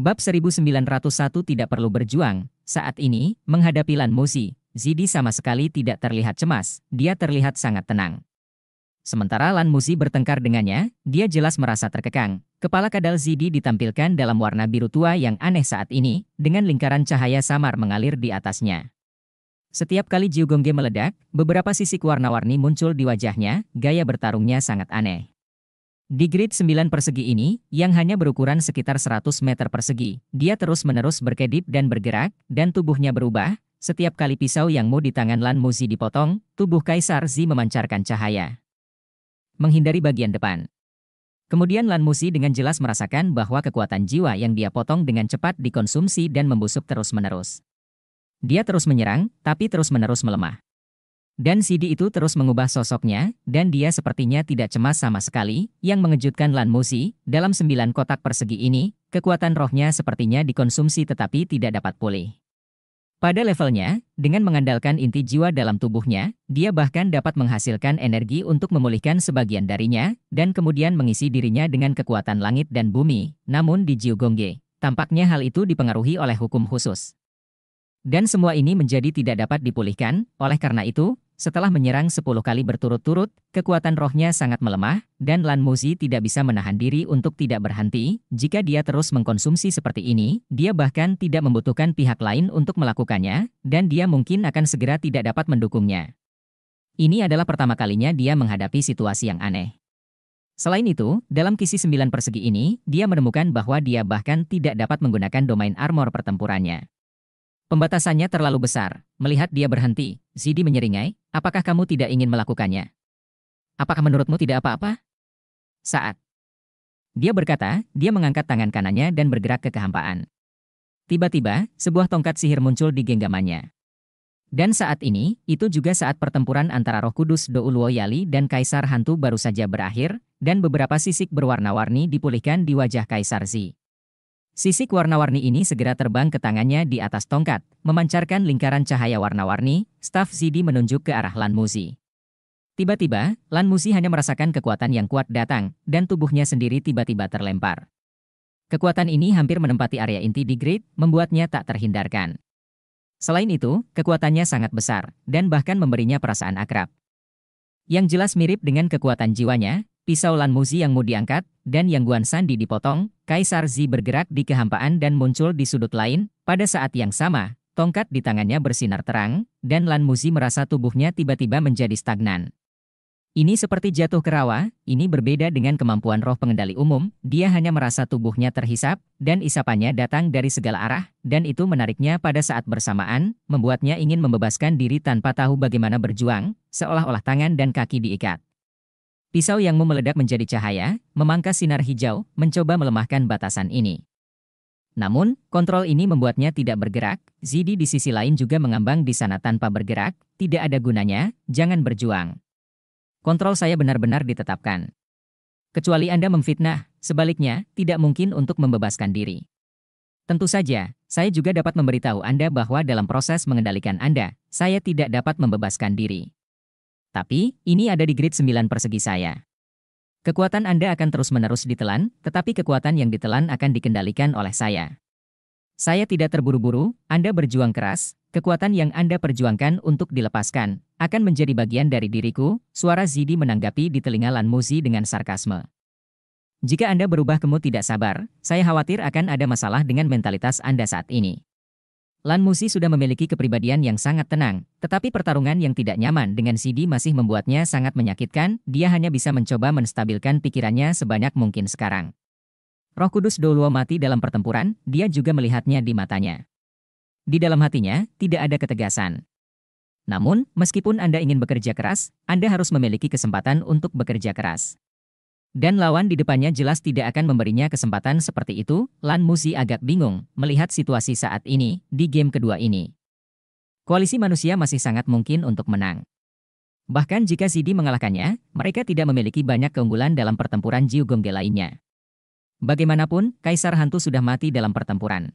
Bab 1901 tidak perlu berjuang, saat ini, menghadapi Lan Musi, Zidi sama sekali tidak terlihat cemas, dia terlihat sangat tenang. Sementara Lan Musi bertengkar dengannya, dia jelas merasa terkekang. Kepala kadal Zidi ditampilkan dalam warna biru tua yang aneh saat ini, dengan lingkaran cahaya samar mengalir di atasnya. Setiap kali Jiugongge meledak, beberapa sisik warna-warni muncul di wajahnya, gaya bertarungnya sangat aneh. Di grid 9 persegi ini, yang hanya berukuran sekitar 100 meter persegi, dia terus-menerus berkedip dan bergerak, dan tubuhnya berubah. Setiap kali pisau yang mau di tangan Lan Muzi dipotong, tubuh Kaisar Zi memancarkan cahaya. Menghindari bagian depan. Kemudian Lan Muzi dengan jelas merasakan bahwa kekuatan jiwa yang dia potong dengan cepat dikonsumsi dan membusuk terus-menerus. Dia terus menyerang, tapi terus-menerus melemah. Dan Sidi itu terus mengubah sosoknya, dan dia sepertinya tidak cemas sama sekali, yang mengejutkan Lan Musi, dalam sembilan kotak persegi ini, kekuatan rohnya sepertinya dikonsumsi tetapi tidak dapat pulih. Pada levelnya, dengan mengandalkan inti jiwa dalam tubuhnya, dia bahkan dapat menghasilkan energi untuk memulihkan sebagian darinya, dan kemudian mengisi dirinya dengan kekuatan langit dan bumi, namun di Gongge, tampaknya hal itu dipengaruhi oleh hukum khusus. Dan semua ini menjadi tidak dapat dipulihkan, oleh karena itu, setelah menyerang 10 kali berturut-turut, kekuatan rohnya sangat melemah, dan Lan Muzi tidak bisa menahan diri untuk tidak berhenti. Jika dia terus mengkonsumsi seperti ini, dia bahkan tidak membutuhkan pihak lain untuk melakukannya, dan dia mungkin akan segera tidak dapat mendukungnya. Ini adalah pertama kalinya dia menghadapi situasi yang aneh. Selain itu, dalam kisi 9 persegi ini, dia menemukan bahwa dia bahkan tidak dapat menggunakan domain armor pertempurannya. Pembatasannya terlalu besar. Melihat dia berhenti, Zidi menyeringai, apakah kamu tidak ingin melakukannya? Apakah menurutmu tidak apa-apa? Saat. Dia berkata, dia mengangkat tangan kanannya dan bergerak ke kehampaan. Tiba-tiba, sebuah tongkat sihir muncul di genggamannya. Dan saat ini, itu juga saat pertempuran antara roh kudus Douluo Yali dan Kaisar Hantu baru saja berakhir, dan beberapa sisik berwarna-warni dipulihkan di wajah Kaisar Zi. Sisik warna-warni ini segera terbang ke tangannya di atas tongkat, memancarkan lingkaran cahaya warna-warni, staf Zidi menunjuk ke arah Lan Muzi. Tiba-tiba, Lan Muzi hanya merasakan kekuatan yang kuat datang, dan tubuhnya sendiri tiba-tiba terlempar. Kekuatan ini hampir menempati area inti di grid, membuatnya tak terhindarkan. Selain itu, kekuatannya sangat besar, dan bahkan memberinya perasaan akrab. Yang jelas mirip dengan kekuatan jiwanya, pisau Muzi yang mau diangkat, dan yang Guan Sandi dipotong, Kaisar Zi bergerak di kehampaan dan muncul di sudut lain, pada saat yang sama, tongkat di tangannya bersinar terang, dan Lan Muzi merasa tubuhnya tiba-tiba menjadi stagnan. Ini seperti jatuh ke rawa, ini berbeda dengan kemampuan roh pengendali umum, dia hanya merasa tubuhnya terhisap, dan isapannya datang dari segala arah, dan itu menariknya pada saat bersamaan, membuatnya ingin membebaskan diri tanpa tahu bagaimana berjuang, seolah-olah tangan dan kaki diikat. Pisau yang memeledak menjadi cahaya, memangkas sinar hijau, mencoba melemahkan batasan ini. Namun, kontrol ini membuatnya tidak bergerak, Zidi di sisi lain juga mengambang di sana tanpa bergerak, tidak ada gunanya, jangan berjuang. Kontrol saya benar-benar ditetapkan. Kecuali Anda memfitnah, sebaliknya, tidak mungkin untuk membebaskan diri. Tentu saja, saya juga dapat memberitahu Anda bahwa dalam proses mengendalikan Anda, saya tidak dapat membebaskan diri. Tapi, ini ada di grid 9 persegi saya. Kekuatan Anda akan terus-menerus ditelan, tetapi kekuatan yang ditelan akan dikendalikan oleh saya. Saya tidak terburu-buru, Anda berjuang keras, kekuatan yang Anda perjuangkan untuk dilepaskan, akan menjadi bagian dari diriku, suara Zidi menanggapi di telinga Lan Muzi dengan sarkasme. Jika Anda berubah kemu tidak sabar, saya khawatir akan ada masalah dengan mentalitas Anda saat ini. Lan Musi sudah memiliki kepribadian yang sangat tenang, tetapi pertarungan yang tidak nyaman dengan Sidi masih membuatnya sangat menyakitkan, dia hanya bisa mencoba menstabilkan pikirannya sebanyak mungkin sekarang. Roh Kudus Doluo mati dalam pertempuran, dia juga melihatnya di matanya. Di dalam hatinya, tidak ada ketegasan. Namun, meskipun Anda ingin bekerja keras, Anda harus memiliki kesempatan untuk bekerja keras. Dan lawan di depannya jelas tidak akan memberinya kesempatan seperti itu, Lan Muzi agak bingung melihat situasi saat ini di game kedua ini. Koalisi manusia masih sangat mungkin untuk menang. Bahkan jika Sidi mengalahkannya, mereka tidak memiliki banyak keunggulan dalam pertempuran Jiu Gongge lainnya. Bagaimanapun, Kaisar Hantu sudah mati dalam pertempuran.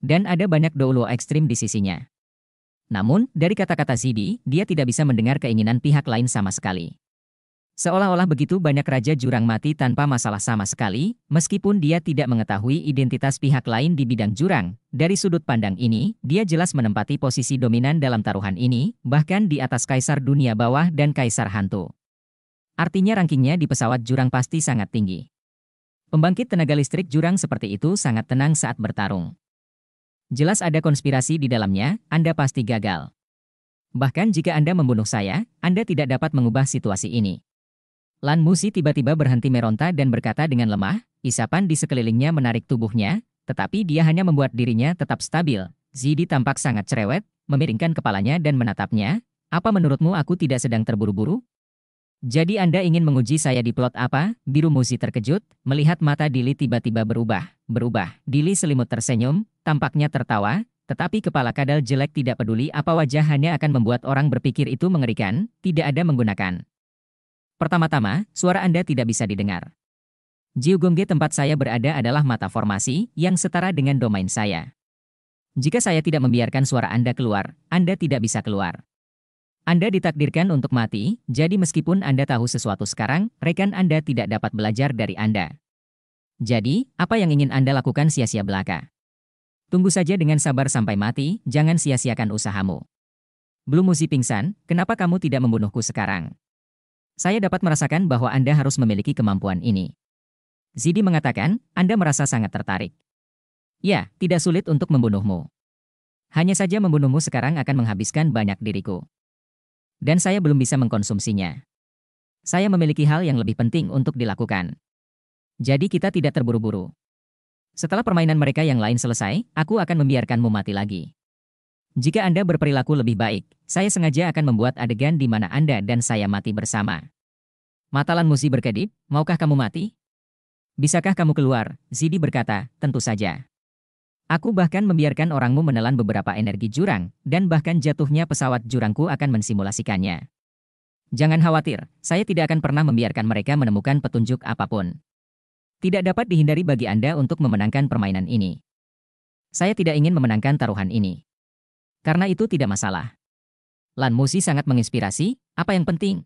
Dan ada banyak Doulo ekstrim di sisinya. Namun, dari kata-kata Sidi, dia tidak bisa mendengar keinginan pihak lain sama sekali. Seolah-olah begitu banyak raja jurang mati tanpa masalah sama sekali, meskipun dia tidak mengetahui identitas pihak lain di bidang jurang. Dari sudut pandang ini, dia jelas menempati posisi dominan dalam taruhan ini, bahkan di atas kaisar dunia bawah dan kaisar hantu. Artinya rankingnya di pesawat jurang pasti sangat tinggi. Pembangkit tenaga listrik jurang seperti itu sangat tenang saat bertarung. Jelas ada konspirasi di dalamnya, Anda pasti gagal. Bahkan jika Anda membunuh saya, Anda tidak dapat mengubah situasi ini. Lan Musi tiba-tiba berhenti meronta dan berkata dengan lemah, isapan di sekelilingnya menarik tubuhnya, tetapi dia hanya membuat dirinya tetap stabil. Zidi tampak sangat cerewet, memiringkan kepalanya dan menatapnya, apa menurutmu aku tidak sedang terburu-buru? Jadi Anda ingin menguji saya di plot apa? Biru Musi terkejut, melihat mata Dili tiba-tiba berubah. Berubah, Dili selimut tersenyum, tampaknya tertawa, tetapi kepala kadal jelek tidak peduli apa wajah hanya akan membuat orang berpikir itu mengerikan, tidak ada menggunakan. Pertama-tama, suara Anda tidak bisa didengar. Jiugongge tempat saya berada adalah mata formasi yang setara dengan domain saya. Jika saya tidak membiarkan suara Anda keluar, Anda tidak bisa keluar. Anda ditakdirkan untuk mati, jadi meskipun Anda tahu sesuatu sekarang, rekan Anda tidak dapat belajar dari Anda. Jadi, apa yang ingin Anda lakukan sia-sia belaka? Tunggu saja dengan sabar sampai mati, jangan sia-siakan usahamu. Belum Musi pingsan, kenapa kamu tidak membunuhku sekarang? Saya dapat merasakan bahwa Anda harus memiliki kemampuan ini. Zidi mengatakan, Anda merasa sangat tertarik. Ya, tidak sulit untuk membunuhmu. Hanya saja membunuhmu sekarang akan menghabiskan banyak diriku. Dan saya belum bisa mengkonsumsinya. Saya memiliki hal yang lebih penting untuk dilakukan. Jadi kita tidak terburu-buru. Setelah permainan mereka yang lain selesai, aku akan membiarkanmu mati lagi. Jika Anda berperilaku lebih baik, saya sengaja akan membuat adegan di mana Anda dan saya mati bersama. Matalan Musi berkedip, maukah kamu mati? Bisakah kamu keluar? Zidi berkata, tentu saja. Aku bahkan membiarkan orangmu menelan beberapa energi jurang, dan bahkan jatuhnya pesawat jurangku akan mensimulasikannya. Jangan khawatir, saya tidak akan pernah membiarkan mereka menemukan petunjuk apapun. Tidak dapat dihindari bagi Anda untuk memenangkan permainan ini. Saya tidak ingin memenangkan taruhan ini. Karena itu tidak masalah. Lan Musi sangat menginspirasi, apa yang penting?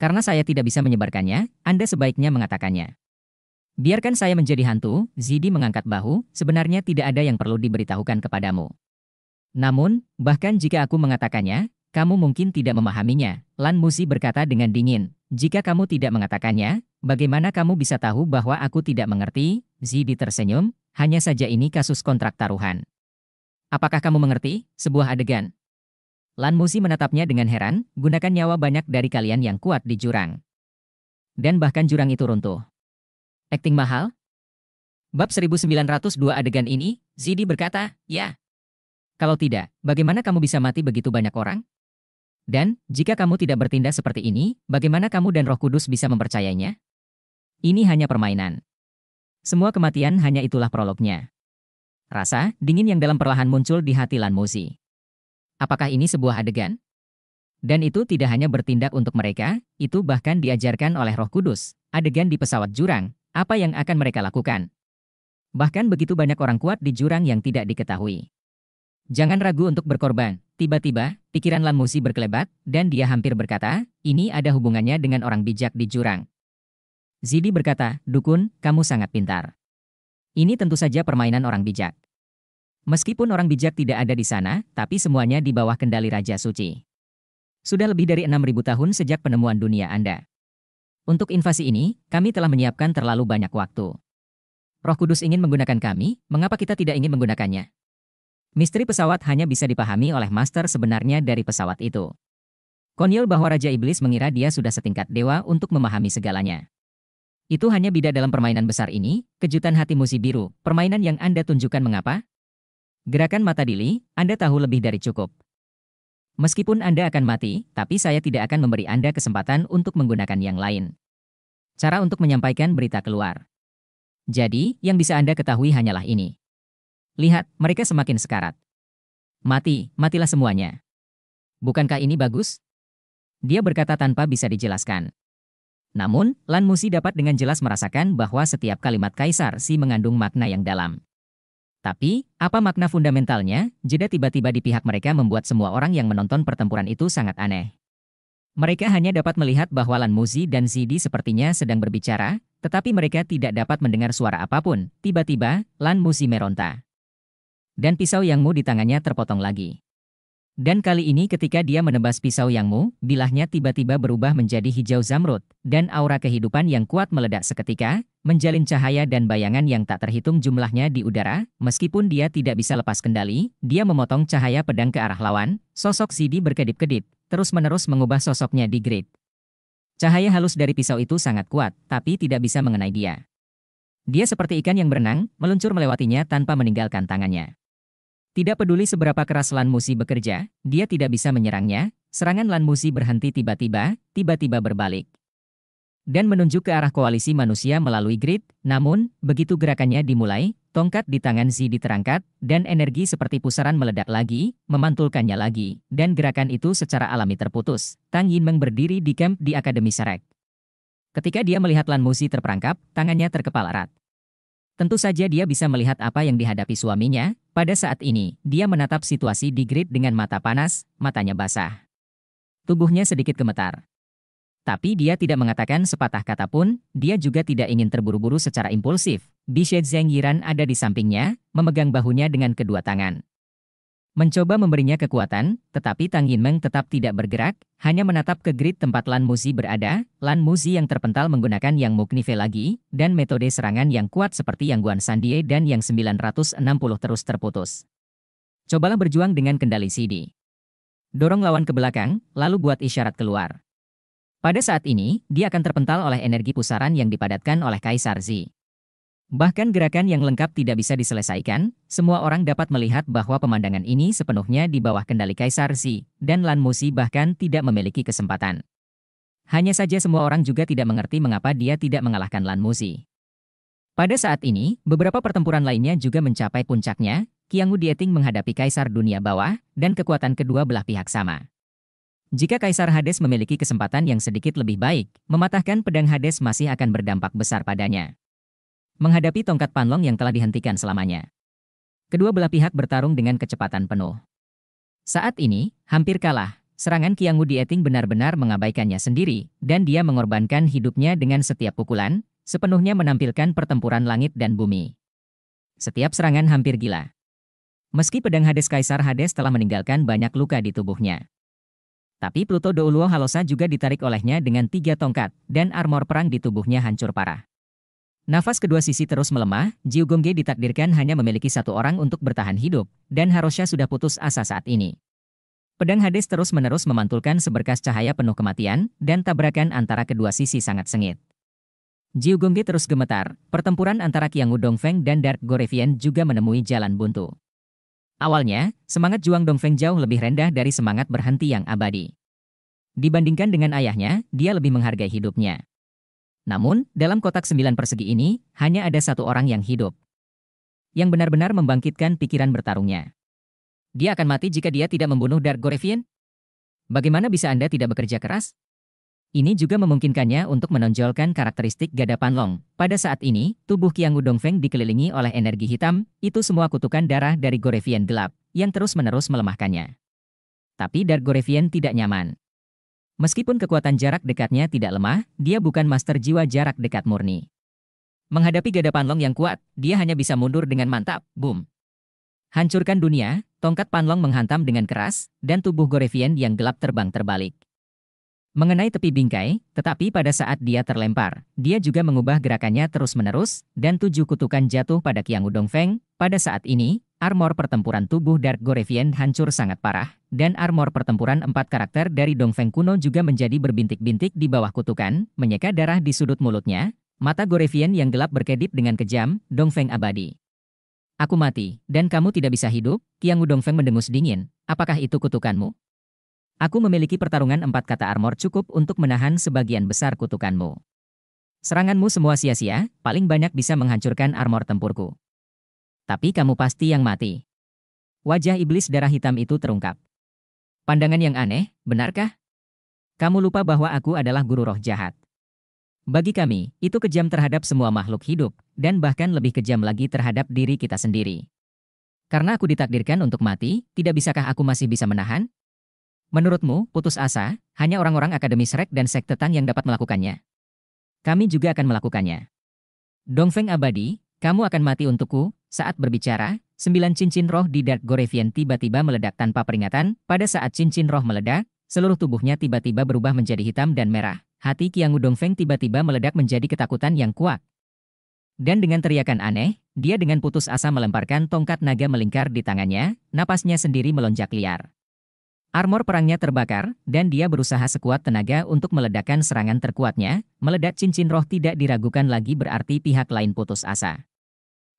Karena saya tidak bisa menyebarkannya, Anda sebaiknya mengatakannya. Biarkan saya menjadi hantu, Zidi mengangkat bahu, sebenarnya tidak ada yang perlu diberitahukan kepadamu. Namun, bahkan jika aku mengatakannya, kamu mungkin tidak memahaminya, Lan Musi berkata dengan dingin. Jika kamu tidak mengatakannya, bagaimana kamu bisa tahu bahwa aku tidak mengerti? Zidi tersenyum, hanya saja ini kasus kontrak taruhan. Apakah kamu mengerti? Sebuah adegan. Lan Musi menatapnya dengan heran, gunakan nyawa banyak dari kalian yang kuat di jurang. Dan bahkan jurang itu runtuh. Acting mahal? Bab 1902 adegan ini, Zidi berkata, ya. Kalau tidak, bagaimana kamu bisa mati begitu banyak orang? Dan, jika kamu tidak bertindak seperti ini, bagaimana kamu dan roh kudus bisa mempercayainya? Ini hanya permainan. Semua kematian hanya itulah prolognya. Rasa dingin yang dalam perlahan muncul di hati Lan Mozi. Apakah ini sebuah adegan? Dan itu tidak hanya bertindak untuk mereka, itu bahkan diajarkan oleh Roh Kudus. Adegan di pesawat jurang, apa yang akan mereka lakukan? Bahkan begitu banyak orang kuat di jurang yang tidak diketahui. Jangan ragu untuk berkorban. Tiba-tiba, pikiran Lan Musi berkelebat, dan dia hampir berkata, ini ada hubungannya dengan orang bijak di jurang. Zidi berkata, Dukun, kamu sangat pintar. Ini tentu saja permainan orang bijak. Meskipun orang bijak tidak ada di sana, tapi semuanya di bawah kendali Raja Suci. Sudah lebih dari 6.000 tahun sejak penemuan dunia Anda. Untuk invasi ini, kami telah menyiapkan terlalu banyak waktu. Roh Kudus ingin menggunakan kami, mengapa kita tidak ingin menggunakannya? Misteri pesawat hanya bisa dipahami oleh master sebenarnya dari pesawat itu. Konyol bahwa Raja Iblis mengira dia sudah setingkat dewa untuk memahami segalanya. Itu hanya beda dalam permainan besar ini, kejutan hati musi biru, permainan yang Anda tunjukkan mengapa? Gerakan mata Dili, Anda tahu lebih dari cukup. Meskipun Anda akan mati, tapi saya tidak akan memberi Anda kesempatan untuk menggunakan yang lain. Cara untuk menyampaikan berita keluar. Jadi, yang bisa Anda ketahui hanyalah ini. Lihat, mereka semakin sekarat. Mati, matilah semuanya. Bukankah ini bagus? Dia berkata tanpa bisa dijelaskan. Namun, Lan Musi dapat dengan jelas merasakan bahwa setiap kalimat Kaisar Si mengandung makna yang dalam. Tapi, apa makna fundamentalnya, jeda tiba-tiba di pihak mereka membuat semua orang yang menonton pertempuran itu sangat aneh. Mereka hanya dapat melihat bahwa Lan Muzi dan Zidi sepertinya sedang berbicara, tetapi mereka tidak dapat mendengar suara apapun. Tiba-tiba, Lan Muzi meronta. Dan pisau yang mu di tangannya terpotong lagi. Dan kali ini ketika dia menebas pisau Yangmu, bilahnya tiba-tiba berubah menjadi hijau zamrud, dan aura kehidupan yang kuat meledak seketika, menjalin cahaya dan bayangan yang tak terhitung jumlahnya di udara, meskipun dia tidak bisa lepas kendali, dia memotong cahaya pedang ke arah lawan, sosok Sidi berkedip-kedip, terus-menerus mengubah sosoknya di grid. Cahaya halus dari pisau itu sangat kuat, tapi tidak bisa mengenai dia. Dia seperti ikan yang berenang, meluncur melewatinya tanpa meninggalkan tangannya. Tidak peduli seberapa keras Lan Musi bekerja, dia tidak bisa menyerangnya, serangan Lan Musi berhenti tiba-tiba, tiba-tiba berbalik. Dan menunjuk ke arah koalisi manusia melalui grid, namun, begitu gerakannya dimulai, tongkat di tangan Zi diterangkat, dan energi seperti pusaran meledak lagi, memantulkannya lagi, dan gerakan itu secara alami terputus. Tang Yin berdiri di kamp di Akademi Serek. Ketika dia melihat Lan Musi terperangkap, tangannya terkepal erat. Tentu saja dia bisa melihat apa yang dihadapi suaminya, pada saat ini, dia menatap situasi di grid dengan mata panas, matanya basah. Tubuhnya sedikit gemetar. Tapi dia tidak mengatakan sepatah kata pun, dia juga tidak ingin terburu-buru secara impulsif. Bishet Zheng Yiran ada di sampingnya, memegang bahunya dengan kedua tangan. Mencoba memberinya kekuatan, tetapi Tang Yin Meng tetap tidak bergerak, hanya menatap ke grid tempat Lan Muzi berada, Lan Muzi yang terpental menggunakan Yang Muknive lagi, dan metode serangan yang kuat seperti Yang Guan Sandie dan Yang 960 terus terputus. Cobalah berjuang dengan kendali CD. Dorong lawan ke belakang, lalu buat isyarat keluar. Pada saat ini, dia akan terpental oleh energi pusaran yang dipadatkan oleh Kaisar Zi. Bahkan gerakan yang lengkap tidak bisa diselesaikan, semua orang dapat melihat bahwa pemandangan ini sepenuhnya di bawah kendali Kaisar Xi, dan Lan Musi bahkan tidak memiliki kesempatan. Hanya saja semua orang juga tidak mengerti mengapa dia tidak mengalahkan Lan Musi. Pada saat ini, beberapa pertempuran lainnya juga mencapai puncaknya, Wu Dieting menghadapi Kaisar Dunia Bawah, dan kekuatan kedua belah pihak sama. Jika Kaisar Hades memiliki kesempatan yang sedikit lebih baik, mematahkan pedang Hades masih akan berdampak besar padanya menghadapi tongkat panlong yang telah dihentikan selamanya. Kedua belah pihak bertarung dengan kecepatan penuh. Saat ini, hampir kalah, serangan Kiang di Eting benar-benar mengabaikannya sendiri, dan dia mengorbankan hidupnya dengan setiap pukulan, sepenuhnya menampilkan pertempuran langit dan bumi. Setiap serangan hampir gila. Meski pedang Hades Kaisar Hades telah meninggalkan banyak luka di tubuhnya. Tapi Pluto Douluo Halosa juga ditarik olehnya dengan tiga tongkat, dan armor perang di tubuhnya hancur parah. Nafas kedua sisi terus melemah, Jiu Gongge ditakdirkan hanya memiliki satu orang untuk bertahan hidup, dan Harosha sudah putus asa saat ini. Pedang Hades terus-menerus memantulkan seberkas cahaya penuh kematian, dan tabrakan antara kedua sisi sangat sengit. Jiu Gongge terus gemetar, pertempuran antara Qiang Dongfeng dan Dark Gorevian juga menemui jalan buntu. Awalnya, semangat Juang Dongfeng jauh lebih rendah dari semangat berhenti yang abadi. Dibandingkan dengan ayahnya, dia lebih menghargai hidupnya. Namun, dalam kotak sembilan persegi ini, hanya ada satu orang yang hidup. Yang benar-benar membangkitkan pikiran bertarungnya. Dia akan mati jika dia tidak membunuh Dark Gorevian? Bagaimana bisa Anda tidak bekerja keras? Ini juga memungkinkannya untuk menonjolkan karakteristik gada panlong. Pada saat ini, tubuh Kiang Dongfeng dikelilingi oleh energi hitam, itu semua kutukan darah dari Gorevian gelap, yang terus-menerus melemahkannya. Tapi Dark Gorevian tidak nyaman. Meskipun kekuatan jarak dekatnya tidak lemah, dia bukan master jiwa jarak dekat murni. Menghadapi gada Panlong yang kuat, dia hanya bisa mundur dengan mantap, boom. Hancurkan dunia, tongkat Panlong menghantam dengan keras, dan tubuh Gorevian yang gelap terbang terbalik. Mengenai tepi bingkai, tetapi pada saat dia terlempar, dia juga mengubah gerakannya terus-menerus, dan tujuh kutukan jatuh pada Kiang Udong Feng, pada saat ini, Armor pertempuran tubuh Dark Gorevian hancur sangat parah, dan armor pertempuran empat karakter dari Dongfeng kuno juga menjadi berbintik-bintik di bawah kutukan, menyeka darah di sudut mulutnya, mata Gorevian yang gelap berkedip dengan kejam, Dongfeng abadi. Aku mati, dan kamu tidak bisa hidup, Kiangu Dongfeng mendengus dingin, apakah itu kutukanmu? Aku memiliki pertarungan empat kata armor cukup untuk menahan sebagian besar kutukanmu. Seranganmu semua sia-sia, paling banyak bisa menghancurkan armor tempurku tapi kamu pasti yang mati. Wajah iblis darah hitam itu terungkap. Pandangan yang aneh, benarkah? Kamu lupa bahwa aku adalah guru roh jahat. Bagi kami, itu kejam terhadap semua makhluk hidup, dan bahkan lebih kejam lagi terhadap diri kita sendiri. Karena aku ditakdirkan untuk mati, tidak bisakah aku masih bisa menahan? Menurutmu, putus asa, hanya orang-orang akademis rek dan sekte yang dapat melakukannya. Kami juga akan melakukannya. Dongfeng abadi, kamu akan mati untukku, saat berbicara, sembilan cincin roh di Dark Gorevian tiba-tiba meledak tanpa peringatan, pada saat cincin roh meledak, seluruh tubuhnya tiba-tiba berubah menjadi hitam dan merah. Hati Udong Dongfeng tiba-tiba meledak menjadi ketakutan yang kuat. Dan dengan teriakan aneh, dia dengan putus asa melemparkan tongkat naga melingkar di tangannya, napasnya sendiri melonjak liar. Armor perangnya terbakar, dan dia berusaha sekuat tenaga untuk meledakkan serangan terkuatnya, meledak cincin roh tidak diragukan lagi berarti pihak lain putus asa.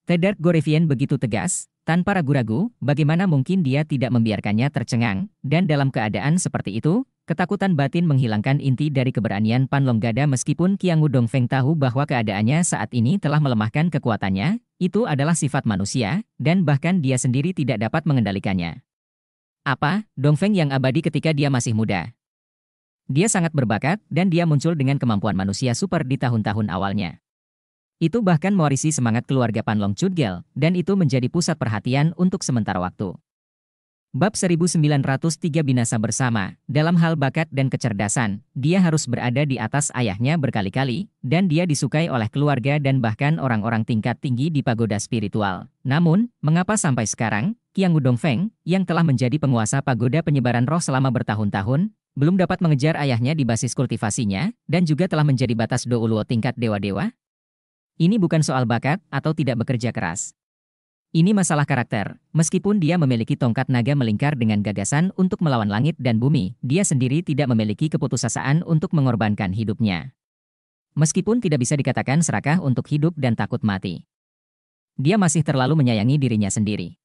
Tedar Gorevian begitu tegas, tanpa ragu-ragu, bagaimana mungkin dia tidak membiarkannya tercengang, dan dalam keadaan seperti itu, ketakutan batin menghilangkan inti dari keberanian Panlonggada meskipun Kiang Wudong Feng tahu bahwa keadaannya saat ini telah melemahkan kekuatannya, itu adalah sifat manusia, dan bahkan dia sendiri tidak dapat mengendalikannya. Apa, Dong Feng yang abadi ketika dia masih muda? Dia sangat berbakat, dan dia muncul dengan kemampuan manusia super di tahun-tahun awalnya. Itu bahkan mewarisi semangat keluarga Panlong Chudgel, dan itu menjadi pusat perhatian untuk sementara waktu. Bab 1903 binasa bersama, dalam hal bakat dan kecerdasan, dia harus berada di atas ayahnya berkali-kali, dan dia disukai oleh keluarga dan bahkan orang-orang tingkat tinggi di pagoda spiritual. Namun, mengapa sampai sekarang, Kiang Qiang Feng, yang telah menjadi penguasa pagoda penyebaran roh selama bertahun-tahun, belum dapat mengejar ayahnya di basis kultivasinya, dan juga telah menjadi batas Douluo tingkat dewa-dewa, ini bukan soal bakat atau tidak bekerja keras. Ini masalah karakter. Meskipun dia memiliki tongkat naga melingkar dengan gagasan untuk melawan langit dan bumi, dia sendiri tidak memiliki keputusasaan untuk mengorbankan hidupnya. Meskipun tidak bisa dikatakan serakah untuk hidup dan takut mati. Dia masih terlalu menyayangi dirinya sendiri.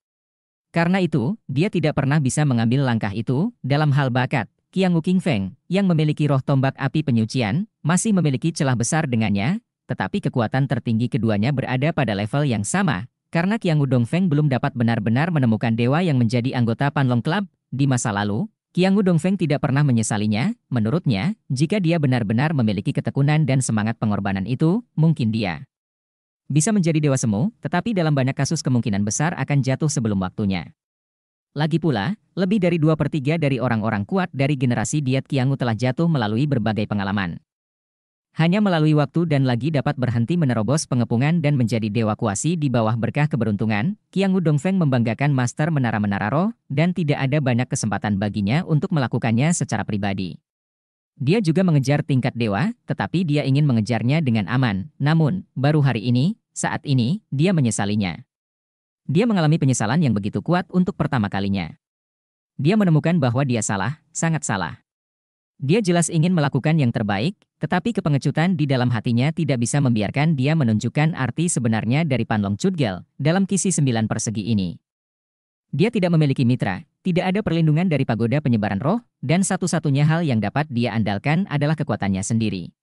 Karena itu, dia tidak pernah bisa mengambil langkah itu dalam hal bakat. Qiang Wu Feng, yang memiliki roh tombak api penyucian, masih memiliki celah besar dengannya, tetapi kekuatan tertinggi keduanya berada pada level yang sama, karena Qiang Dongfeng belum dapat benar-benar menemukan dewa yang menjadi anggota Panlong Club di masa lalu, Qiang Dongfeng tidak pernah menyesalinya. Menurutnya, jika dia benar-benar memiliki ketekunan dan semangat pengorbanan itu, mungkin dia bisa menjadi dewa semu, tetapi dalam banyak kasus kemungkinan besar akan jatuh sebelum waktunya. Lagi pula, lebih dari dua per tiga dari orang-orang kuat dari generasi diet Kiangu telah jatuh melalui berbagai pengalaman. Hanya melalui waktu dan lagi dapat berhenti menerobos pengepungan dan menjadi dewa kuasi di bawah berkah keberuntungan, Qiang Dongfeng membanggakan master menara-menara roh, dan tidak ada banyak kesempatan baginya untuk melakukannya secara pribadi. Dia juga mengejar tingkat dewa, tetapi dia ingin mengejarnya dengan aman. Namun, baru hari ini, saat ini, dia menyesalinya. Dia mengalami penyesalan yang begitu kuat untuk pertama kalinya. Dia menemukan bahwa dia salah, sangat salah. Dia jelas ingin melakukan yang terbaik, tetapi kepengecutan di dalam hatinya tidak bisa membiarkan dia menunjukkan arti sebenarnya dari Panlong cudgel dalam kisi sembilan persegi ini. Dia tidak memiliki mitra, tidak ada perlindungan dari pagoda penyebaran roh, dan satu-satunya hal yang dapat dia andalkan adalah kekuatannya sendiri.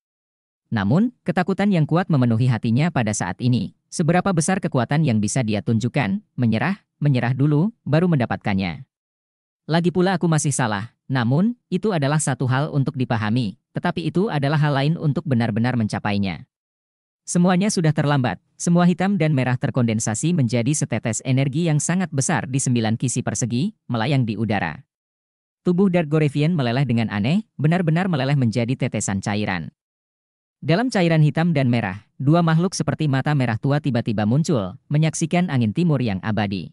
Namun, ketakutan yang kuat memenuhi hatinya pada saat ini. Seberapa besar kekuatan yang bisa dia tunjukkan, menyerah, menyerah dulu, baru mendapatkannya. Lagi pula aku masih salah, namun, itu adalah satu hal untuk dipahami, tetapi itu adalah hal lain untuk benar-benar mencapainya. Semuanya sudah terlambat, semua hitam dan merah terkondensasi menjadi setetes energi yang sangat besar di sembilan kisi persegi, melayang di udara. Tubuh Dargorevian meleleh dengan aneh, benar-benar meleleh menjadi tetesan cairan. Dalam cairan hitam dan merah, dua makhluk seperti mata merah tua tiba-tiba muncul, menyaksikan angin timur yang abadi.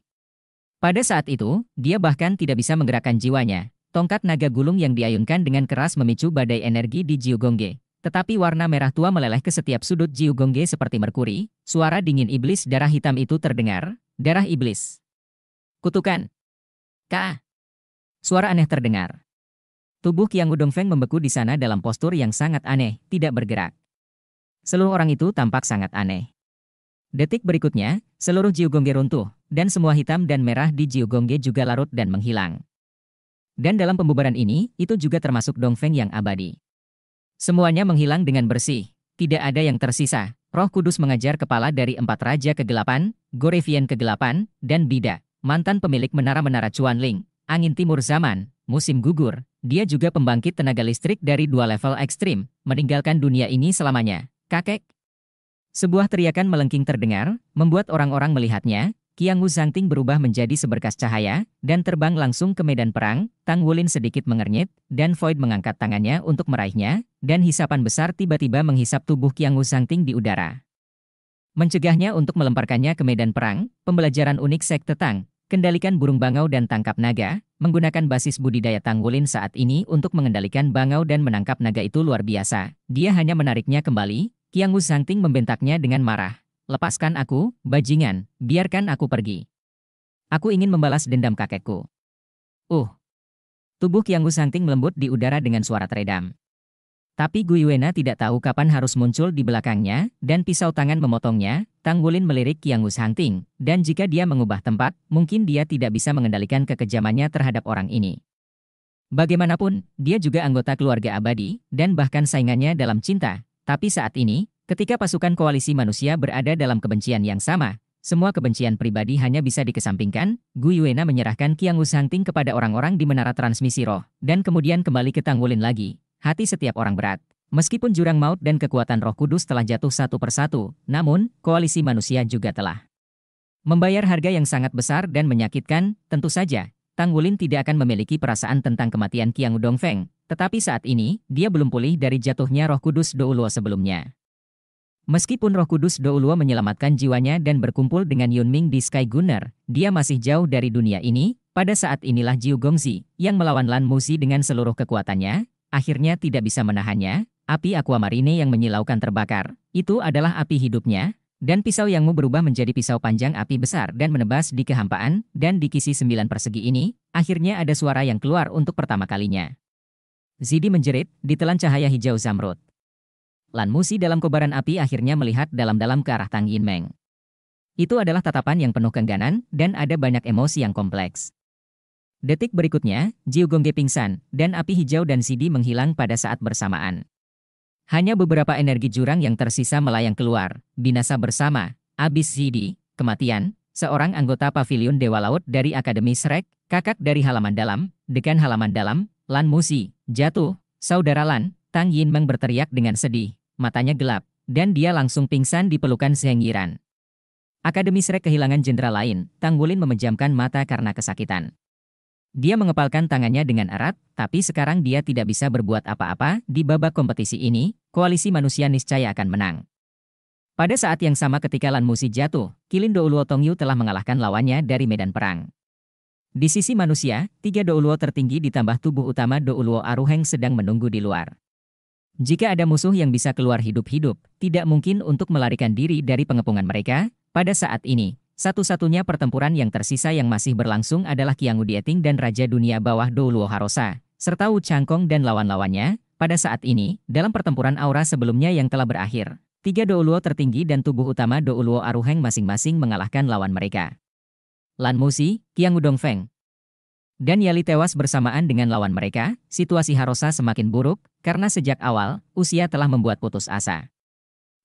Pada saat itu, dia bahkan tidak bisa menggerakkan jiwanya, Tongkat naga gulung yang diayunkan dengan keras memicu badai energi di Jiugongge. Tetapi warna merah tua meleleh ke setiap sudut Jiugongge seperti merkuri, suara dingin iblis darah hitam itu terdengar, darah iblis. Kutukan. Ka. Suara aneh terdengar. Tubuh Kiang Udong Feng membeku di sana dalam postur yang sangat aneh, tidak bergerak. Seluruh orang itu tampak sangat aneh. Detik berikutnya, seluruh Jiugongge runtuh, dan semua hitam dan merah di Jiugongge juga larut dan menghilang. Dan dalam pembubaran ini, itu juga termasuk Dong Feng yang abadi. Semuanya menghilang dengan bersih. Tidak ada yang tersisa. Roh Kudus mengajar kepala dari empat raja kegelapan, Gorevian kegelapan, dan Bida, mantan pemilik menara-menara Ling, angin timur zaman, musim gugur. Dia juga pembangkit tenaga listrik dari dua level ekstrim, meninggalkan dunia ini selamanya. Kakek. Sebuah teriakan melengking terdengar, membuat orang-orang melihatnya, Qiang Wu Zhangting berubah menjadi seberkas cahaya, dan terbang langsung ke medan perang, Tang Wulin sedikit mengernyit, dan Void mengangkat tangannya untuk meraihnya, dan hisapan besar tiba-tiba menghisap tubuh Qiang Wu Zhangting di udara. Mencegahnya untuk melemparkannya ke medan perang, pembelajaran unik sekte Tang, kendalikan burung bangau dan tangkap naga, menggunakan basis budidaya Tang Wulin saat ini untuk mengendalikan bangau dan menangkap naga itu luar biasa. Dia hanya menariknya kembali, Qiang Wu Zhangting membentaknya dengan marah. Lepaskan aku, bajingan, biarkan aku pergi. Aku ingin membalas dendam kakekku. Uh. Tubuh Kianggu Sangting melembut di udara dengan suara teredam. Tapi Guyuena tidak tahu kapan harus muncul di belakangnya, dan pisau tangan memotongnya, Tang Wulin melirik Kianggu Sangting, dan jika dia mengubah tempat, mungkin dia tidak bisa mengendalikan kekejamannya terhadap orang ini. Bagaimanapun, dia juga anggota keluarga abadi, dan bahkan saingannya dalam cinta, tapi saat ini, Ketika pasukan koalisi manusia berada dalam kebencian yang sama, semua kebencian pribadi hanya bisa dikesampingkan, Gu Yuena menyerahkan Qiang Wushangting kepada orang-orang di menara transmisi roh, dan kemudian kembali ke Wulin lagi. Hati setiap orang berat. Meskipun jurang maut dan kekuatan roh kudus telah jatuh satu persatu, namun, koalisi manusia juga telah membayar harga yang sangat besar dan menyakitkan, tentu saja, Tang Wulin tidak akan memiliki perasaan tentang kematian Qiang Dongfeng, tetapi saat ini, dia belum pulih dari jatuhnya roh kudus Douluo sebelumnya. Meskipun roh kudus Douluo menyelamatkan jiwanya dan berkumpul dengan Yunming di Sky Gunner, dia masih jauh dari dunia ini, pada saat inilah Jiu Gongzi, yang melawan Lan Musi dengan seluruh kekuatannya, akhirnya tidak bisa menahannya, api aquamarine yang menyilaukan terbakar, itu adalah api hidupnya, dan pisau yangmu berubah menjadi pisau panjang api besar dan menebas di kehampaan, dan di kisi sembilan persegi ini, akhirnya ada suara yang keluar untuk pertama kalinya. Zidi menjerit, ditelan cahaya hijau zamrud. Lan Musi dalam kobaran api akhirnya melihat dalam-dalam ke arah Tang Yin Meng. Itu adalah tatapan yang penuh kengganan dan ada banyak emosi yang kompleks. Detik berikutnya, Jiu Gongge pingsan, dan api hijau dan Sidi menghilang pada saat bersamaan. Hanya beberapa energi jurang yang tersisa melayang keluar, binasa bersama, abis Sidi, kematian, seorang anggota pavilion Dewa Laut dari Akademi Srek, kakak dari halaman dalam, dekan halaman dalam, Lan Musi, jatuh, saudara Lan, Tang Yin Meng berteriak dengan sedih, matanya gelap, dan dia langsung pingsan di pelukan Zheng Yiran. Akademi Shrek kehilangan jenderal lain, Tang Wulin memejamkan mata karena kesakitan. Dia mengepalkan tangannya dengan erat, tapi sekarang dia tidak bisa berbuat apa-apa di babak kompetisi ini, koalisi manusia niscaya akan menang. Pada saat yang sama ketika Lan Musi jatuh, Kilin Douluo Tongyu telah mengalahkan lawannya dari medan perang. Di sisi manusia, tiga Douluo tertinggi ditambah tubuh utama Douluo Aruheng sedang menunggu di luar. Jika ada musuh yang bisa keluar hidup-hidup, tidak mungkin untuk melarikan diri dari pengepungan mereka, pada saat ini, satu-satunya pertempuran yang tersisa yang masih berlangsung adalah Kiangu Dieting dan Raja Dunia Bawah Douluo Harosa, serta Wu Changkong dan lawan-lawannya, pada saat ini, dalam pertempuran aura sebelumnya yang telah berakhir. Tiga Douluo tertinggi dan tubuh utama Douluo Aruheng masing-masing mengalahkan lawan mereka. Lan Musi, Kiangu Dongfeng, dan Yali tewas bersamaan dengan lawan mereka, situasi Harosa semakin buruk, karena sejak awal, usia telah membuat putus asa.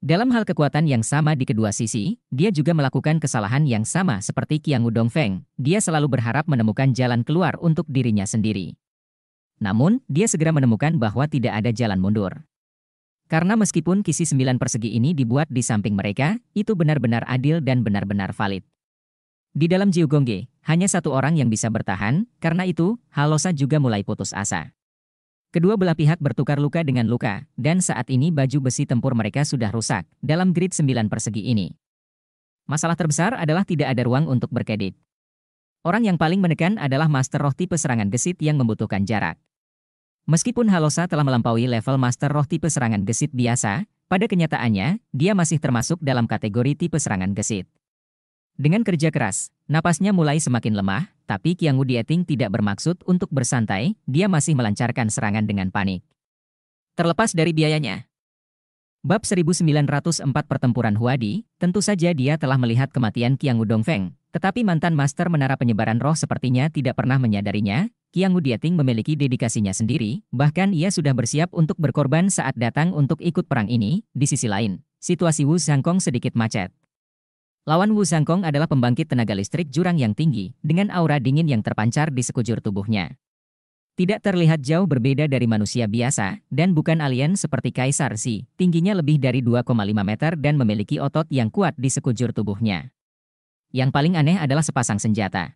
Dalam hal kekuatan yang sama di kedua sisi, dia juga melakukan kesalahan yang sama seperti Qiang Wudong Feng, dia selalu berharap menemukan jalan keluar untuk dirinya sendiri. Namun, dia segera menemukan bahwa tidak ada jalan mundur. Karena meskipun kisi sembilan persegi ini dibuat di samping mereka, itu benar-benar adil dan benar-benar valid. Di dalam Jiugongge, hanya satu orang yang bisa bertahan, karena itu, Halosa juga mulai putus asa. Kedua belah pihak bertukar luka dengan luka, dan saat ini baju besi tempur mereka sudah rusak, dalam grid 9 persegi ini. Masalah terbesar adalah tidak ada ruang untuk berkedip. Orang yang paling menekan adalah Master Roh tipe serangan gesit yang membutuhkan jarak. Meskipun Halosa telah melampaui level Master Roh tipe serangan gesit biasa, pada kenyataannya, dia masih termasuk dalam kategori tipe serangan gesit. Dengan kerja keras, napasnya mulai semakin lemah, tapi Kiangu Dieting tidak bermaksud untuk bersantai, dia masih melancarkan serangan dengan panik. Terlepas dari biayanya. Bab 1904 Pertempuran Huadi, tentu saja dia telah melihat kematian Kiangu Dongfeng, tetapi mantan master menara penyebaran roh sepertinya tidak pernah menyadarinya, Kiangu Dieting memiliki dedikasinya sendiri, bahkan ia sudah bersiap untuk berkorban saat datang untuk ikut perang ini, di sisi lain. Situasi Wu Zhangkong sedikit macet. Lawan Wu Zhangkong adalah pembangkit tenaga listrik jurang yang tinggi, dengan aura dingin yang terpancar di sekujur tubuhnya. Tidak terlihat jauh berbeda dari manusia biasa, dan bukan alien seperti Kaisar Xi, tingginya lebih dari 2,5 meter dan memiliki otot yang kuat di sekujur tubuhnya. Yang paling aneh adalah sepasang senjata.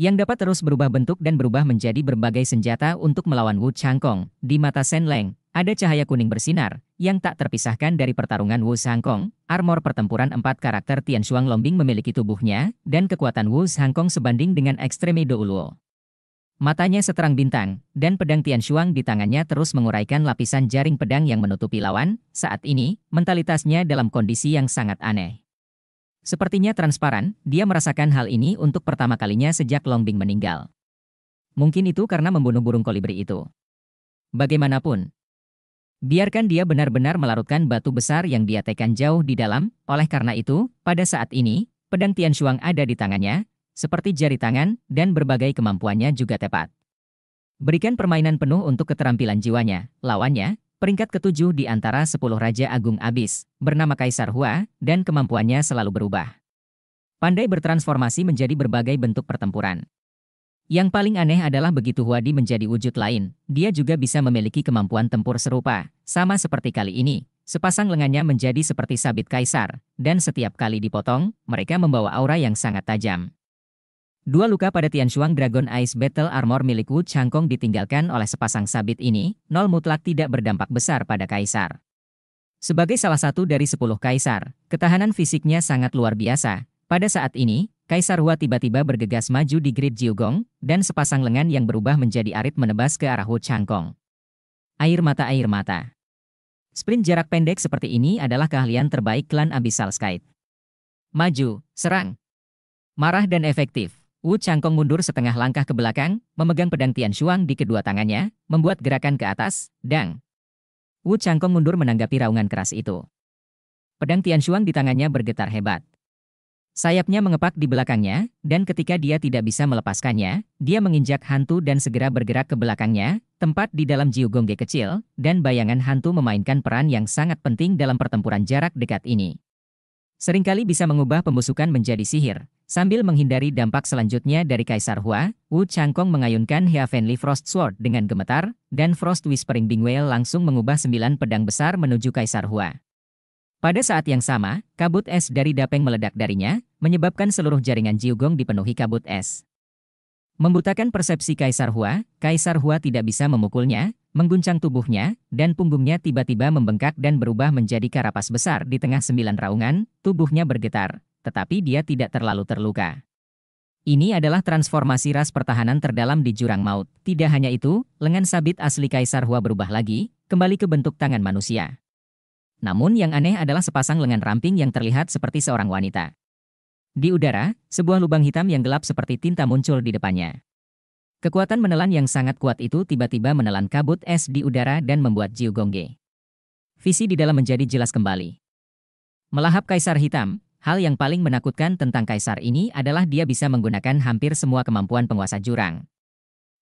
Yang dapat terus berubah bentuk dan berubah menjadi berbagai senjata untuk melawan Wu Changkong. Di mata Shen Leng, ada cahaya kuning bersinar, yang tak terpisahkan dari pertarungan Wu Hangkong, armor pertempuran empat karakter Tian Shuang Lombing memiliki tubuhnya, dan kekuatan Wu Hangkong sebanding dengan Ekstremi Douluo. Matanya seterang bintang, dan pedang Tian Shuang di tangannya terus menguraikan lapisan jaring pedang yang menutupi lawan, saat ini, mentalitasnya dalam kondisi yang sangat aneh. Sepertinya transparan, dia merasakan hal ini untuk pertama kalinya sejak Longbing meninggal. Mungkin itu karena membunuh burung kolibri itu. Bagaimanapun, Biarkan dia benar-benar melarutkan batu besar yang dia tekan jauh di dalam, oleh karena itu, pada saat ini, pedang Tian Shuang ada di tangannya, seperti jari tangan, dan berbagai kemampuannya juga tepat. Berikan permainan penuh untuk keterampilan jiwanya, lawannya, peringkat ketujuh di antara sepuluh Raja Agung Abis, bernama Kaisar Hua, dan kemampuannya selalu berubah. Pandai bertransformasi menjadi berbagai bentuk pertempuran. Yang paling aneh adalah begitu Huadi menjadi wujud lain, dia juga bisa memiliki kemampuan tempur serupa, sama seperti kali ini. Sepasang lengannya menjadi seperti sabit kaisar, dan setiap kali dipotong, mereka membawa aura yang sangat tajam. Dua luka pada Tian Shuang Dragon Ice Battle Armor milik Wu Changkong ditinggalkan oleh sepasang sabit ini, nol mutlak tidak berdampak besar pada kaisar. Sebagai salah satu dari sepuluh kaisar, ketahanan fisiknya sangat luar biasa. Pada saat ini, Kaisar Hua tiba-tiba bergegas maju di grid Jiugong, dan sepasang lengan yang berubah menjadi arit menebas ke arah Wu Changkong. Air mata-air mata. Sprint jarak pendek seperti ini adalah keahlian terbaik klan Abyssal Sky. Maju, serang. Marah dan efektif. Wu Changkong mundur setengah langkah ke belakang, memegang pedang Tian Shuang di kedua tangannya, membuat gerakan ke atas, dang. Wu Changkong mundur menanggapi raungan keras itu. Pedang Tian Shuang di tangannya bergetar hebat. Sayapnya mengepak di belakangnya, dan ketika dia tidak bisa melepaskannya, dia menginjak hantu dan segera bergerak ke belakangnya, tempat di dalam Jiugongge kecil, dan bayangan hantu memainkan peran yang sangat penting dalam pertempuran jarak dekat ini. Seringkali bisa mengubah pembusukan menjadi sihir, sambil menghindari dampak selanjutnya dari Kaisar Hua, Wu Changkong mengayunkan Heavenly Frost Sword dengan gemetar, dan Frost Whispering Bingwell langsung mengubah sembilan pedang besar menuju Kaisar Hua. Pada saat yang sama, kabut es dari Dapeng meledak darinya, menyebabkan seluruh jaringan Jiugong dipenuhi kabut es. Membutakan persepsi Kaisar Hua, Kaisar Hua tidak bisa memukulnya, mengguncang tubuhnya, dan punggungnya tiba-tiba membengkak dan berubah menjadi karapas besar di tengah sembilan raungan, tubuhnya bergetar, tetapi dia tidak terlalu terluka. Ini adalah transformasi ras pertahanan terdalam di jurang maut. Tidak hanya itu, lengan sabit asli Kaisar Hua berubah lagi, kembali ke bentuk tangan manusia. Namun yang aneh adalah sepasang lengan ramping yang terlihat seperti seorang wanita. Di udara, sebuah lubang hitam yang gelap seperti tinta muncul di depannya. Kekuatan menelan yang sangat kuat itu tiba-tiba menelan kabut es di udara dan membuat Jiu Gongge. Visi di dalam menjadi jelas kembali. Melahap kaisar hitam, hal yang paling menakutkan tentang kaisar ini adalah dia bisa menggunakan hampir semua kemampuan penguasa jurang.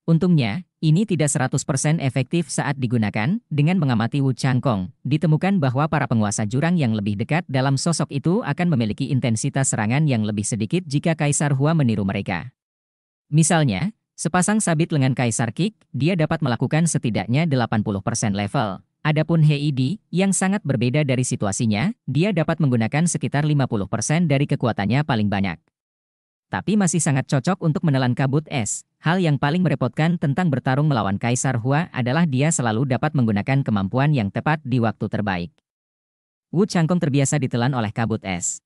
Untungnya, ini tidak 100% efektif saat digunakan, dengan mengamati Wu Changkong, ditemukan bahwa para penguasa jurang yang lebih dekat dalam sosok itu akan memiliki intensitas serangan yang lebih sedikit jika Kaisar Hua meniru mereka. Misalnya, sepasang sabit lengan Kaisar Kik, dia dapat melakukan setidaknya 80% level. Adapun Heidi, yang sangat berbeda dari situasinya, dia dapat menggunakan sekitar 50% dari kekuatannya paling banyak tapi masih sangat cocok untuk menelan kabut es. Hal yang paling merepotkan tentang bertarung melawan Kaisar Hua adalah dia selalu dapat menggunakan kemampuan yang tepat di waktu terbaik. Wu Changkong terbiasa ditelan oleh kabut es.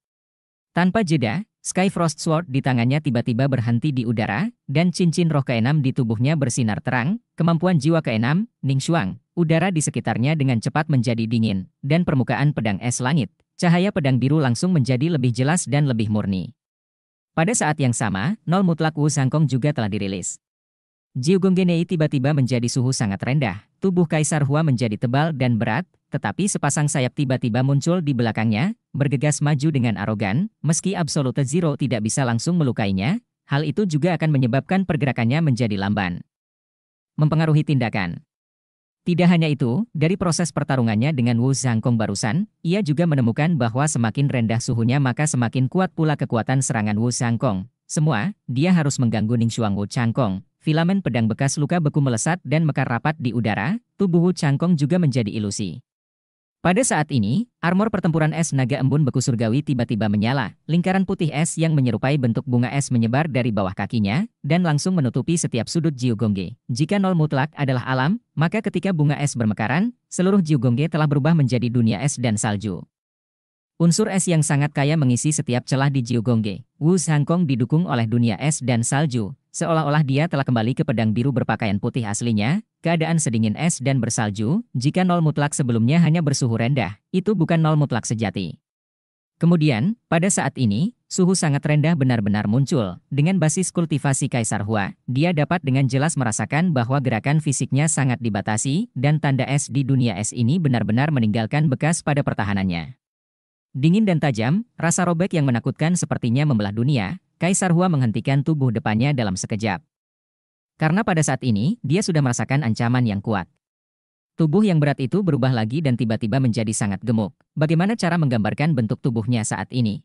Tanpa jeda, Sky Frost Sword di tangannya tiba-tiba berhenti di udara, dan cincin roh keenam di tubuhnya bersinar terang, kemampuan jiwa keenam, Ning Shuang, udara di sekitarnya dengan cepat menjadi dingin, dan permukaan pedang es langit, cahaya pedang biru langsung menjadi lebih jelas dan lebih murni. Pada saat yang sama, nol mutlak Wu Zhangkong juga telah dirilis. Jiugong Genei tiba-tiba menjadi suhu sangat rendah, tubuh Kaisar Hua menjadi tebal dan berat, tetapi sepasang sayap tiba-tiba muncul di belakangnya, bergegas maju dengan arogan, meski Absolute Zero tidak bisa langsung melukainya, hal itu juga akan menyebabkan pergerakannya menjadi lamban. Mempengaruhi tindakan tidak hanya itu, dari proses pertarungannya dengan Wu Zhangkong barusan, ia juga menemukan bahwa semakin rendah suhunya maka semakin kuat pula kekuatan serangan Wu Zhangkong. Semua, dia harus mengganggu Ning Shuang Wu Changkong. Filamen pedang bekas luka beku melesat dan mekar rapat di udara, tubuh Wu Changkong juga menjadi ilusi. Pada saat ini, armor pertempuran es naga embun beku surgawi tiba-tiba menyala, lingkaran putih es yang menyerupai bentuk bunga es menyebar dari bawah kakinya, dan langsung menutupi setiap sudut Jiugongge. Jika nol mutlak adalah alam, maka ketika bunga es bermekaran, seluruh Jiugongge telah berubah menjadi dunia es dan salju. Unsur es yang sangat kaya mengisi setiap celah di Jiugongge. Wu Shangkong didukung oleh dunia es dan salju, Seolah-olah dia telah kembali ke pedang biru berpakaian putih aslinya, keadaan sedingin es dan bersalju, jika nol mutlak sebelumnya hanya bersuhu rendah, itu bukan nol mutlak sejati. Kemudian, pada saat ini, suhu sangat rendah benar-benar muncul. Dengan basis kultivasi Kaisar Hua, dia dapat dengan jelas merasakan bahwa gerakan fisiknya sangat dibatasi, dan tanda es di dunia es ini benar-benar meninggalkan bekas pada pertahanannya. Dingin dan tajam, rasa robek yang menakutkan sepertinya membelah dunia, Kaisar Hua menghentikan tubuh depannya dalam sekejap. Karena pada saat ini, dia sudah merasakan ancaman yang kuat. Tubuh yang berat itu berubah lagi dan tiba-tiba menjadi sangat gemuk. Bagaimana cara menggambarkan bentuk tubuhnya saat ini?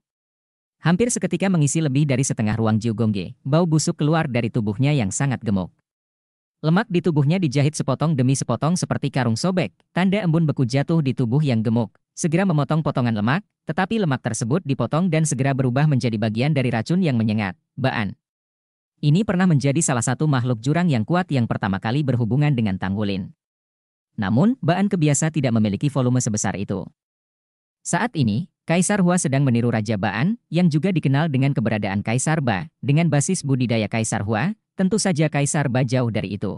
Hampir seketika mengisi lebih dari setengah ruang Jiugongge, bau busuk keluar dari tubuhnya yang sangat gemuk. Lemak di tubuhnya dijahit sepotong demi sepotong seperti karung sobek, tanda embun beku jatuh di tubuh yang gemuk. Segera memotong potongan lemak, tetapi lemak tersebut dipotong dan segera berubah menjadi bagian dari racun yang menyengat, Baan. Ini pernah menjadi salah satu makhluk jurang yang kuat yang pertama kali berhubungan dengan Tangwulin. Namun, Baan kebiasa tidak memiliki volume sebesar itu. Saat ini, Kaisar Hua sedang meniru Raja Baan, yang juga dikenal dengan keberadaan Kaisar Ba, dengan basis budidaya Kaisar Hua, tentu saja Kaisar Ba jauh dari itu.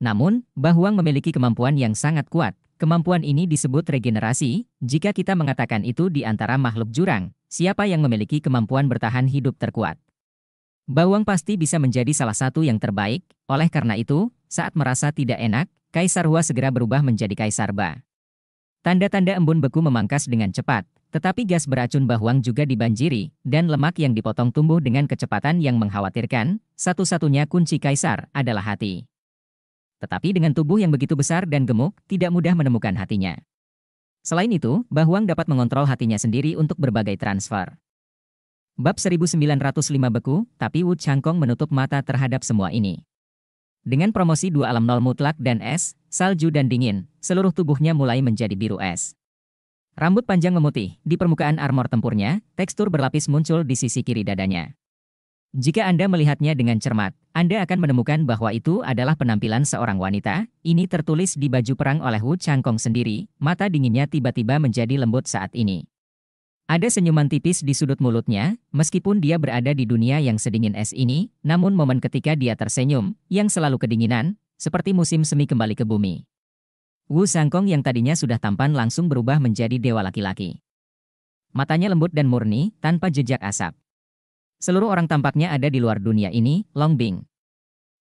Namun, Ba Huang memiliki kemampuan yang sangat kuat, Kemampuan ini disebut regenerasi, jika kita mengatakan itu di antara makhluk jurang, siapa yang memiliki kemampuan bertahan hidup terkuat. Bawang pasti bisa menjadi salah satu yang terbaik, oleh karena itu, saat merasa tidak enak, Kaisar Hua segera berubah menjadi Kaisar Ba. Tanda-tanda embun beku memangkas dengan cepat, tetapi gas beracun bawang juga dibanjiri, dan lemak yang dipotong tumbuh dengan kecepatan yang mengkhawatirkan, satu-satunya kunci Kaisar adalah hati. Tetapi dengan tubuh yang begitu besar dan gemuk, tidak mudah menemukan hatinya. Selain itu, Bahuang dapat mengontrol hatinya sendiri untuk berbagai transfer. Bab 1905 beku, tapi Wu Changkong menutup mata terhadap semua ini. Dengan promosi dua alam nol mutlak dan es, salju dan dingin, seluruh tubuhnya mulai menjadi biru es. Rambut panjang memutih, di permukaan armor tempurnya, tekstur berlapis muncul di sisi kiri dadanya. Jika Anda melihatnya dengan cermat, Anda akan menemukan bahwa itu adalah penampilan seorang wanita. Ini tertulis di baju perang oleh Wu Changkong sendiri, mata dinginnya tiba-tiba menjadi lembut saat ini. Ada senyuman tipis di sudut mulutnya, meskipun dia berada di dunia yang sedingin es ini, namun momen ketika dia tersenyum, yang selalu kedinginan, seperti musim semi kembali ke bumi. Wu Sangkong yang tadinya sudah tampan langsung berubah menjadi dewa laki-laki. Matanya lembut dan murni, tanpa jejak asap. Seluruh orang tampaknya ada di luar dunia ini, Long Bing.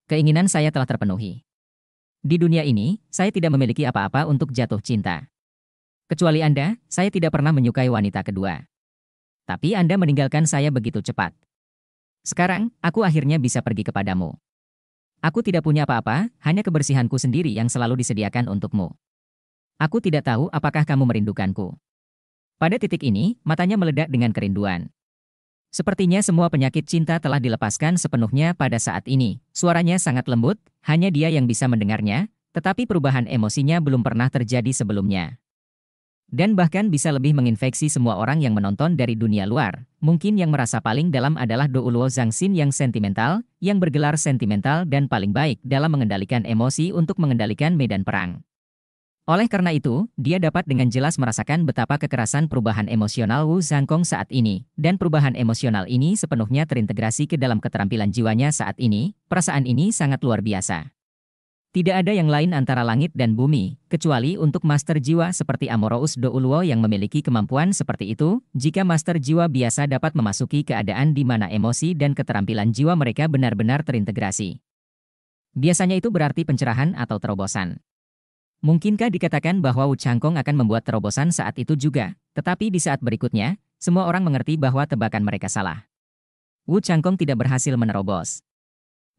Keinginan saya telah terpenuhi. Di dunia ini, saya tidak memiliki apa-apa untuk jatuh cinta. Kecuali Anda, saya tidak pernah menyukai wanita kedua. Tapi Anda meninggalkan saya begitu cepat. Sekarang, aku akhirnya bisa pergi kepadamu. Aku tidak punya apa-apa, hanya kebersihanku sendiri yang selalu disediakan untukmu. Aku tidak tahu apakah kamu merindukanku. Pada titik ini, matanya meledak dengan kerinduan. Sepertinya semua penyakit cinta telah dilepaskan sepenuhnya pada saat ini. Suaranya sangat lembut, hanya dia yang bisa mendengarnya, tetapi perubahan emosinya belum pernah terjadi sebelumnya. Dan bahkan bisa lebih menginfeksi semua orang yang menonton dari dunia luar. Mungkin yang merasa paling dalam adalah Douluo Xin yang sentimental, yang bergelar sentimental dan paling baik dalam mengendalikan emosi untuk mengendalikan medan perang. Oleh karena itu, dia dapat dengan jelas merasakan betapa kekerasan perubahan emosional Wu Zhangkong saat ini, dan perubahan emosional ini sepenuhnya terintegrasi ke dalam keterampilan jiwanya saat ini, perasaan ini sangat luar biasa. Tidak ada yang lain antara langit dan bumi, kecuali untuk master jiwa seperti Amorous Douluo yang memiliki kemampuan seperti itu, jika master jiwa biasa dapat memasuki keadaan di mana emosi dan keterampilan jiwa mereka benar-benar terintegrasi. Biasanya itu berarti pencerahan atau terobosan. Mungkinkah dikatakan bahwa Wu Changkong akan membuat terobosan saat itu juga, tetapi di saat berikutnya, semua orang mengerti bahwa tebakan mereka salah. Wu Changkong tidak berhasil menerobos.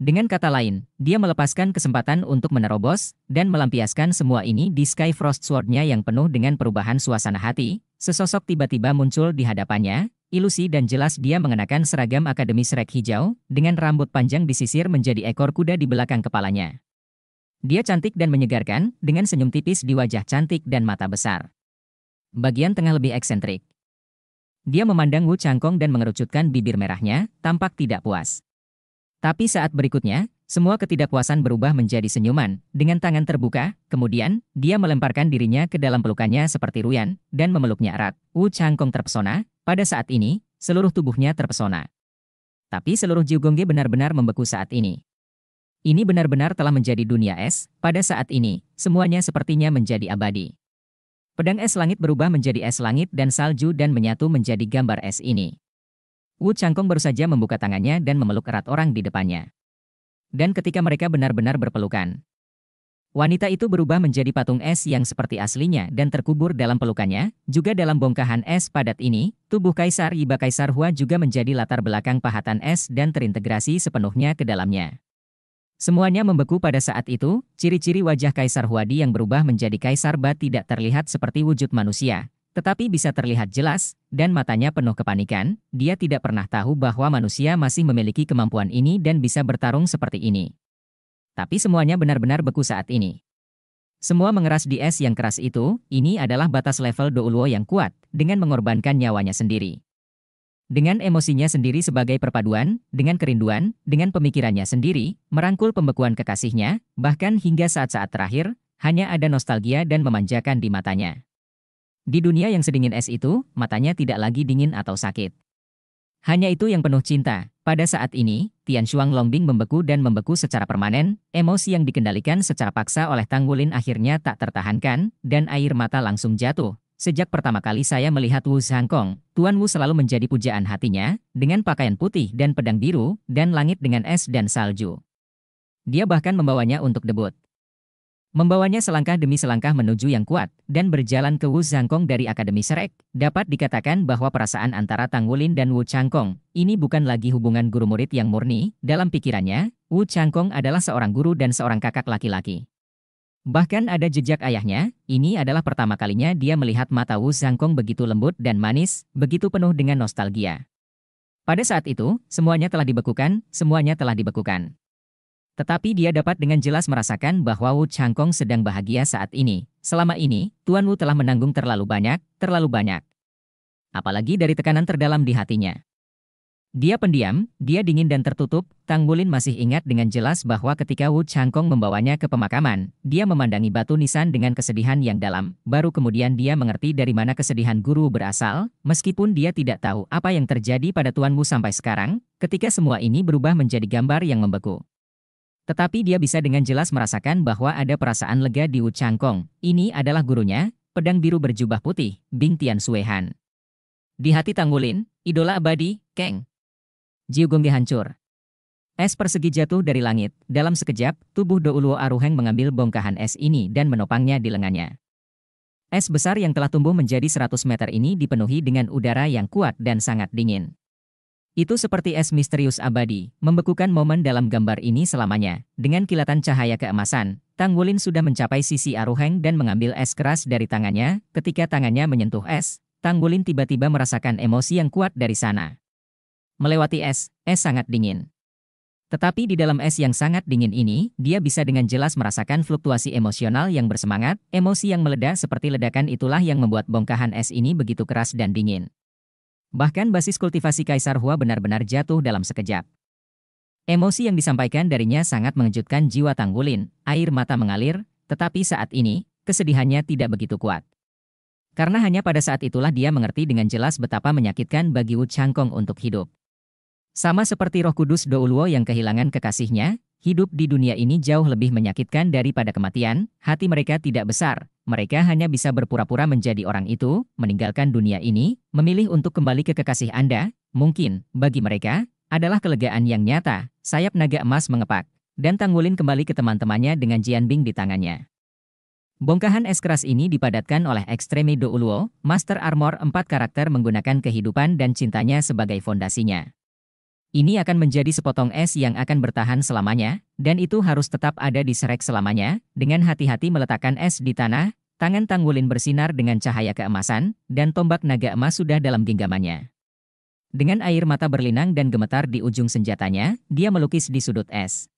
Dengan kata lain, dia melepaskan kesempatan untuk menerobos dan melampiaskan semua ini di Sky Frost Sword-nya yang penuh dengan perubahan suasana hati, sesosok tiba-tiba muncul di hadapannya, ilusi dan jelas dia mengenakan seragam Akademi rek hijau, dengan rambut panjang disisir menjadi ekor kuda di belakang kepalanya. Dia cantik dan menyegarkan, dengan senyum tipis di wajah cantik dan mata besar. Bagian tengah lebih eksentrik. Dia memandang Wu Changkong dan mengerucutkan bibir merahnya, tampak tidak puas. Tapi saat berikutnya, semua ketidakpuasan berubah menjadi senyuman, dengan tangan terbuka, kemudian, dia melemparkan dirinya ke dalam pelukannya seperti Ruyan, dan memeluknya erat. Wu Changkong terpesona, pada saat ini, seluruh tubuhnya terpesona. Tapi seluruh Jiu Gongge benar-benar membeku saat ini. Ini benar-benar telah menjadi dunia es, pada saat ini, semuanya sepertinya menjadi abadi. Pedang es langit berubah menjadi es langit dan salju dan menyatu menjadi gambar es ini. Wu Changkong baru saja membuka tangannya dan memeluk erat orang di depannya. Dan ketika mereka benar-benar berpelukan, wanita itu berubah menjadi patung es yang seperti aslinya dan terkubur dalam pelukannya, juga dalam bongkahan es padat ini, tubuh Kaisar Iba Kaisar Hua juga menjadi latar belakang pahatan es dan terintegrasi sepenuhnya ke dalamnya. Semuanya membeku pada saat itu, ciri-ciri wajah Kaisar Huadi yang berubah menjadi Kaisar Ba tidak terlihat seperti wujud manusia, tetapi bisa terlihat jelas, dan matanya penuh kepanikan, dia tidak pernah tahu bahwa manusia masih memiliki kemampuan ini dan bisa bertarung seperti ini. Tapi semuanya benar-benar beku saat ini. Semua mengeras di es yang keras itu, ini adalah batas level Douluo yang kuat, dengan mengorbankan nyawanya sendiri. Dengan emosinya sendiri sebagai perpaduan, dengan kerinduan, dengan pemikirannya sendiri, merangkul pembekuan kekasihnya, bahkan hingga saat-saat terakhir, hanya ada nostalgia dan memanjakan di matanya. Di dunia yang sedingin es itu, matanya tidak lagi dingin atau sakit. Hanya itu yang penuh cinta. Pada saat ini, Tian Shuang Longbing membeku dan membeku secara permanen, emosi yang dikendalikan secara paksa oleh Tang Wulin akhirnya tak tertahankan, dan air mata langsung jatuh, Sejak pertama kali saya melihat Wu Zhangkong, Tuan Wu selalu menjadi pujaan hatinya, dengan pakaian putih dan pedang biru, dan langit dengan es dan salju. Dia bahkan membawanya untuk debut. Membawanya selangkah demi selangkah menuju yang kuat, dan berjalan ke Wu Zhangkong dari Akademi Serek, dapat dikatakan bahwa perasaan antara Tang Wulin dan Wu Changkong, ini bukan lagi hubungan guru-murid yang murni, dalam pikirannya, Wu Changkong adalah seorang guru dan seorang kakak laki-laki. Bahkan ada jejak ayahnya, ini adalah pertama kalinya dia melihat mata Wu Zhangkong begitu lembut dan manis, begitu penuh dengan nostalgia. Pada saat itu, semuanya telah dibekukan, semuanya telah dibekukan. Tetapi dia dapat dengan jelas merasakan bahwa Wu Changkong sedang bahagia saat ini. Selama ini, Tuan Wu telah menanggung terlalu banyak, terlalu banyak. Apalagi dari tekanan terdalam di hatinya. Dia pendiam, dia dingin dan tertutup, Tang Bulin masih ingat dengan jelas bahwa ketika Wu Changkong membawanya ke pemakaman, dia memandangi batu nisan dengan kesedihan yang dalam, baru kemudian dia mengerti dari mana kesedihan guru berasal, meskipun dia tidak tahu apa yang terjadi pada Tuan Wu sampai sekarang, ketika semua ini berubah menjadi gambar yang membeku. Tetapi dia bisa dengan jelas merasakan bahwa ada perasaan lega di Wu Changkong, ini adalah gurunya, pedang biru berjubah putih, Bing Tian Suehan. Di hati Tang Bulin, idola abadi, Kang, Jiugong dihancur. Es persegi jatuh dari langit, dalam sekejap, tubuh Douluo Aruheng mengambil bongkahan es ini dan menopangnya di lengannya. Es besar yang telah tumbuh menjadi 100 meter ini dipenuhi dengan udara yang kuat dan sangat dingin. Itu seperti es misterius abadi, membekukan momen dalam gambar ini selamanya. Dengan kilatan cahaya keemasan, Tang Wulin sudah mencapai sisi Aruheng dan mengambil es keras dari tangannya. Ketika tangannya menyentuh es, Tang Wulin tiba-tiba merasakan emosi yang kuat dari sana. Melewati es, es sangat dingin. Tetapi di dalam es yang sangat dingin ini, dia bisa dengan jelas merasakan fluktuasi emosional yang bersemangat, emosi yang meledak seperti ledakan itulah yang membuat bongkahan es ini begitu keras dan dingin. Bahkan basis kultivasi Kaisar Hua benar-benar jatuh dalam sekejap. Emosi yang disampaikan darinya sangat mengejutkan jiwa Tanggulin, air mata mengalir, tetapi saat ini, kesedihannya tidak begitu kuat. Karena hanya pada saat itulah dia mengerti dengan jelas betapa menyakitkan bagi Wu Changkong untuk hidup. Sama seperti roh kudus Douluo yang kehilangan kekasihnya, hidup di dunia ini jauh lebih menyakitkan daripada kematian, hati mereka tidak besar, mereka hanya bisa berpura-pura menjadi orang itu, meninggalkan dunia ini, memilih untuk kembali ke kekasih Anda, mungkin, bagi mereka, adalah kelegaan yang nyata, sayap naga emas mengepak, dan Tanggulin kembali ke teman-temannya dengan Jian Bing di tangannya. Bongkahan es keras ini dipadatkan oleh Extreme Douluo, Master Armor empat karakter menggunakan kehidupan dan cintanya sebagai fondasinya. Ini akan menjadi sepotong es yang akan bertahan selamanya, dan itu harus tetap ada di serek selamanya, dengan hati-hati meletakkan es di tanah, tangan Tanggulin bersinar dengan cahaya keemasan, dan tombak naga emas sudah dalam genggamannya. Dengan air mata berlinang dan gemetar di ujung senjatanya, dia melukis di sudut es.